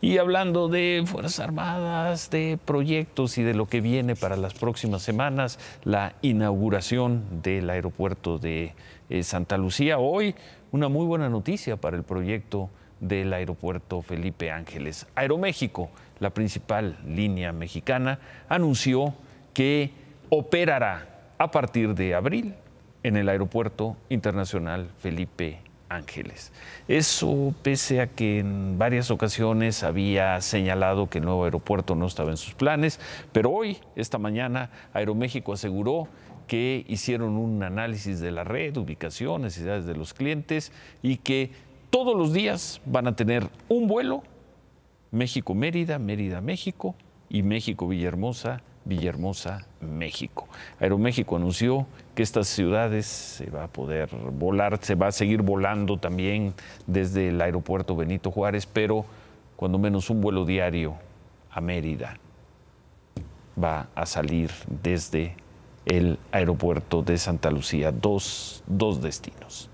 y hablando de Fuerzas Armadas, de proyectos y de lo que viene para las próximas semanas, la inauguración del aeropuerto de eh, Santa Lucía. Hoy una muy buena noticia para el proyecto del aeropuerto Felipe Ángeles. Aeroméxico, la principal línea mexicana, anunció que operará a partir de abril en el Aeropuerto Internacional Felipe Ángeles. Eso pese a que en varias ocasiones había señalado que el nuevo aeropuerto no estaba en sus planes, pero hoy, esta mañana, Aeroméxico aseguró que hicieron un análisis de la red, ubicación, necesidades de los clientes y que todos los días van a tener un vuelo México-Mérida, Mérida-México y México-Villahermosa, Villahermosa, México. Aeroméxico anunció que estas ciudades se va a poder volar, se va a seguir volando también desde el aeropuerto Benito Juárez, pero cuando menos un vuelo diario a Mérida va a salir desde el aeropuerto de Santa Lucía, dos, dos destinos.